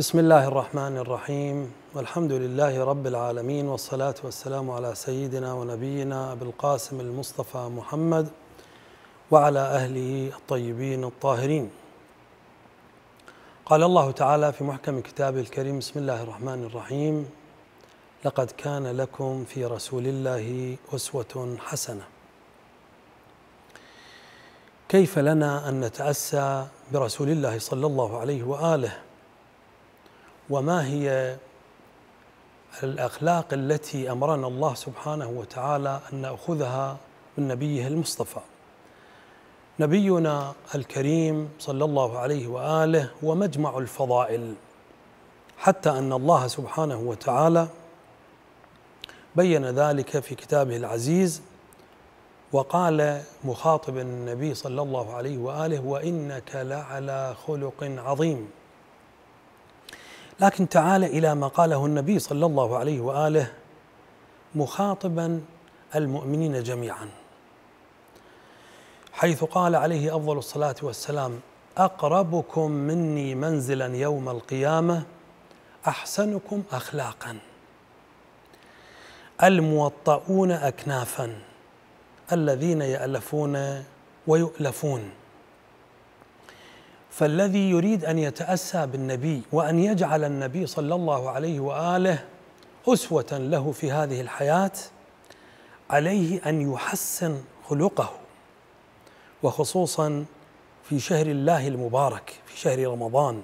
بسم الله الرحمن الرحيم والحمد لله رب العالمين والصلاة والسلام على سيدنا ونبينا أبي القاسم المصطفى محمد وعلى أهله الطيبين الطاهرين قال الله تعالى في محكم كتابه الكريم بسم الله الرحمن الرحيم لقد كان لكم في رسول الله أسوة حسنة كيف لنا أن نتأسى برسول الله صلى الله عليه وآله وما هي الاخلاق التي امرنا الله سبحانه وتعالى ان ناخذها من نبيه المصطفى. نبينا الكريم صلى الله عليه واله هو مجمع الفضائل حتى ان الله سبحانه وتعالى بين ذلك في كتابه العزيز وقال مخاطبا النبي صلى الله عليه واله وانك لعلى خلق عظيم لكن تعال إلى ما قاله النبي صلى الله عليه وآله مخاطبا المؤمنين جميعا حيث قال عليه أفضل الصلاة والسلام أقربكم مني منزلا يوم القيامة أحسنكم أخلاقا الموطؤون أكنافا الذين يألفون ويؤلفون فالذي يريد ان يتاسى بالنبي وان يجعل النبي صلى الله عليه واله اسوه له في هذه الحياه عليه ان يحسن خلقه وخصوصا في شهر الله المبارك في شهر رمضان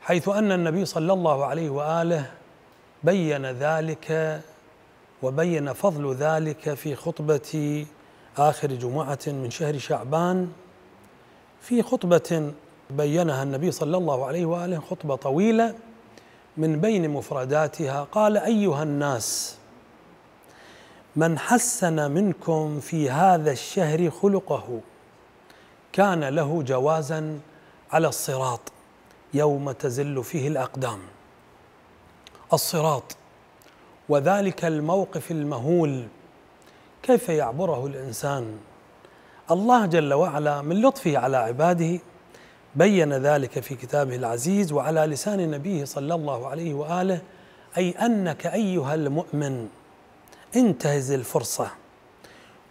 حيث ان النبي صلى الله عليه واله بين ذلك وبين فضل ذلك في خطبه اخر جمعه من شهر شعبان في خطبة بينها النبي صلى الله عليه واله خطبة طويلة من بين مفرداتها قال أيها الناس من حسن منكم في هذا الشهر خلقه كان له جوازا على الصراط يوم تزل فيه الأقدام الصراط وذلك الموقف المهول كيف يعبره الإنسان الله جل وعلا من لطفه على عباده بين ذلك في كتابه العزيز وعلى لسان نبيه صلى الله عليه واله اي انك ايها المؤمن انتهز الفرصه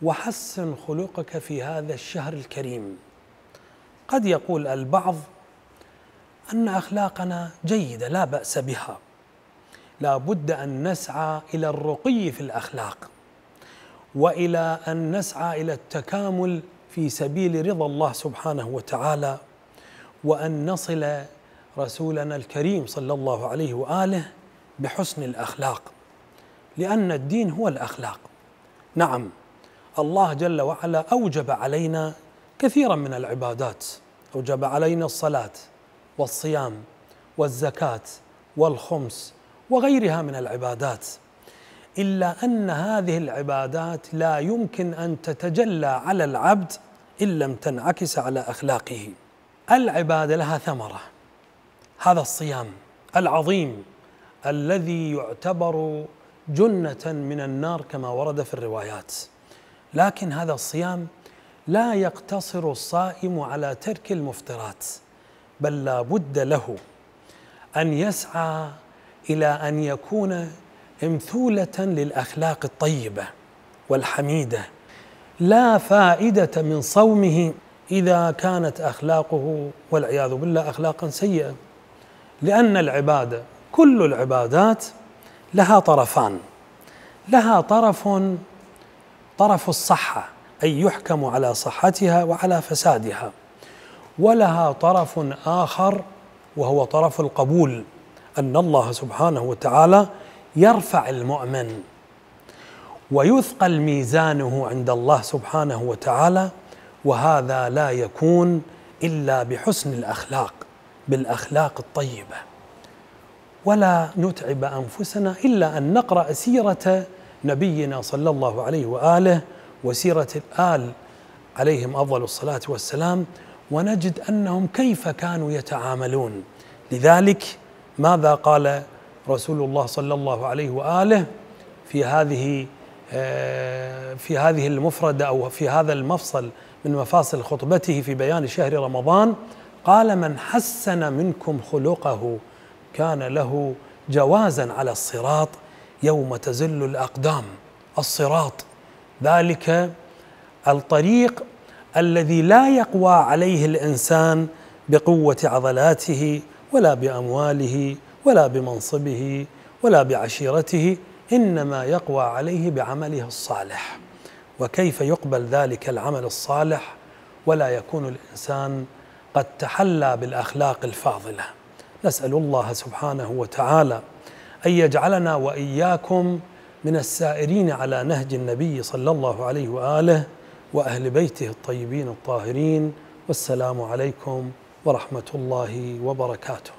وحسن خلقك في هذا الشهر الكريم قد يقول البعض ان اخلاقنا جيده لا باس بها لا بد ان نسعى الى الرقي في الاخلاق والى ان نسعى الى التكامل في سبيل رضا الله سبحانه وتعالى وان نصل رسولنا الكريم صلى الله عليه واله بحسن الاخلاق لان الدين هو الاخلاق نعم الله جل وعلا اوجب علينا كثيرا من العبادات اوجب علينا الصلاه والصيام والزكاه والخمس وغيرها من العبادات الا ان هذه العبادات لا يمكن ان تتجلى على العبد ان لم تنعكس على اخلاقه العباده لها ثمره هذا الصيام العظيم الذي يعتبر جنه من النار كما ورد في الروايات لكن هذا الصيام لا يقتصر الصائم على ترك المفطرات بل لا بد له ان يسعى الى ان يكون امثوله للاخلاق الطيبه والحميده لا فائده من صومه اذا كانت اخلاقه والعياذ بالله اخلاقا سيئه لان العباده كل العبادات لها طرفان لها طرف طرف الصحه اي يحكم على صحتها وعلى فسادها ولها طرف اخر وهو طرف القبول ان الله سبحانه وتعالى يرفع المؤمن ويثقل ميزانه عند الله سبحانه وتعالى وهذا لا يكون الا بحسن الاخلاق بالاخلاق الطيبه ولا نتعب انفسنا الا ان نقرا سيره نبينا صلى الله عليه واله وسيره الال عليهم افضل الصلاه والسلام ونجد انهم كيف كانوا يتعاملون لذلك ماذا قال رسول الله صلى الله عليه واله في هذه في هذه المفردة أو في هذا المفصل من مفاصل خطبته في بيان شهر رمضان قال من حسن منكم خلقه كان له جوازا على الصراط يوم تزل الأقدام الصراط ذلك الطريق الذي لا يقوى عليه الإنسان بقوة عضلاته ولا بأمواله ولا بمنصبه ولا بعشيرته انما يقوى عليه بعمله الصالح وكيف يقبل ذلك العمل الصالح ولا يكون الانسان قد تحلى بالاخلاق الفاضله نسال الله سبحانه وتعالى ان يجعلنا واياكم من السائرين على نهج النبي صلى الله عليه واله واهل بيته الطيبين الطاهرين والسلام عليكم ورحمه الله وبركاته